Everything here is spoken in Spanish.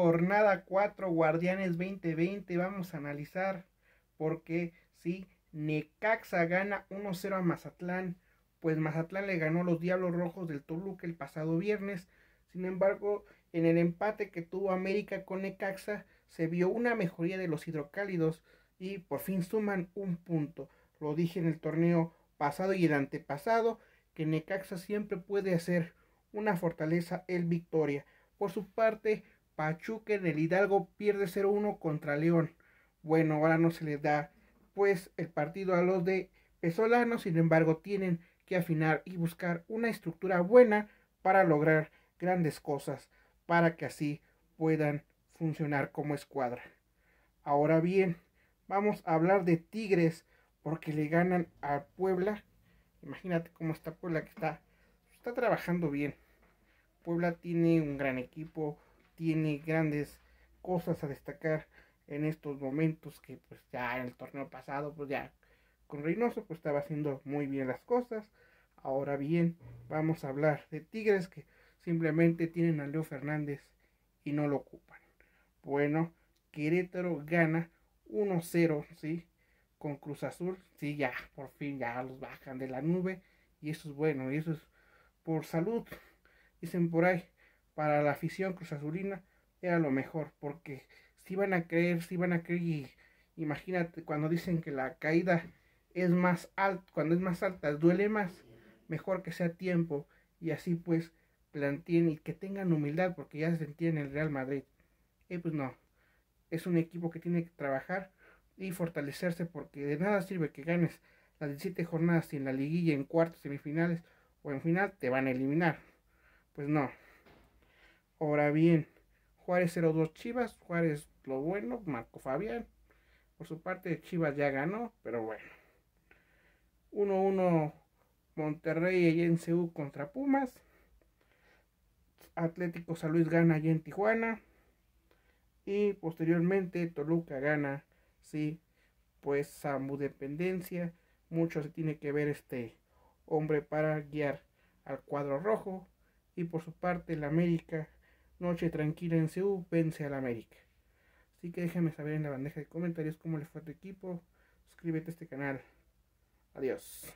Jornada 4, Guardianes 2020. Vamos a analizar porque si Necaxa gana 1-0 a Mazatlán. Pues Mazatlán le ganó los Diablos Rojos del Toluca el pasado viernes. Sin embargo, en el empate que tuvo América con Necaxa, se vio una mejoría de los hidrocálidos y por fin suman un punto. Lo dije en el torneo pasado y el antepasado, que Necaxa siempre puede hacer una fortaleza el Victoria. Por su parte, Pachuca en el Hidalgo pierde 0-1 contra León. Bueno, ahora no se le da pues el partido a los de Pesolano, sin embargo tienen que afinar y buscar una estructura buena para lograr grandes cosas, para que así puedan funcionar como escuadra. Ahora bien, vamos a hablar de Tigres porque le ganan a Puebla. Imagínate cómo está Puebla que está, está trabajando bien. Puebla tiene un gran equipo, tiene grandes cosas a destacar en estos momentos que pues ya en el torneo pasado pues ya con Reynoso pues estaba haciendo muy bien las cosas. Ahora bien, vamos a hablar de Tigres que simplemente tienen a Leo Fernández y no lo ocupan. Bueno, Querétaro gana 1-0, ¿sí? Con Cruz Azul, sí, ya, por fin ya los bajan de la nube y eso es bueno, y eso es por salud, dicen por ahí para la afición Azulina era lo mejor, porque si van a creer, si van a creer, y imagínate cuando dicen que la caída es más alta, cuando es más alta, duele más, mejor que sea tiempo, y así pues planteen y que tengan humildad, porque ya se entiende el Real Madrid. Y pues no, es un equipo que tiene que trabajar y fortalecerse, porque de nada sirve que ganes las 17 jornadas en la liguilla en cuartos, semifinales o en final, te van a eliminar. Pues no. Ahora bien, Juárez 0-2 Chivas, Juárez lo bueno, Marco Fabián. Por su parte, Chivas ya ganó, pero bueno. 1-1 Monterrey y en contra Pumas. Atlético San Luis gana allá en Tijuana. Y posteriormente Toluca gana, sí, pues Samu Dependencia. Mucho se tiene que ver este hombre para guiar al cuadro rojo. Y por su parte, el América noche tranquila en CU. vence al América. Así que déjame saber en la bandeja de comentarios cómo les fue a tu equipo. Suscríbete a este canal. Adiós.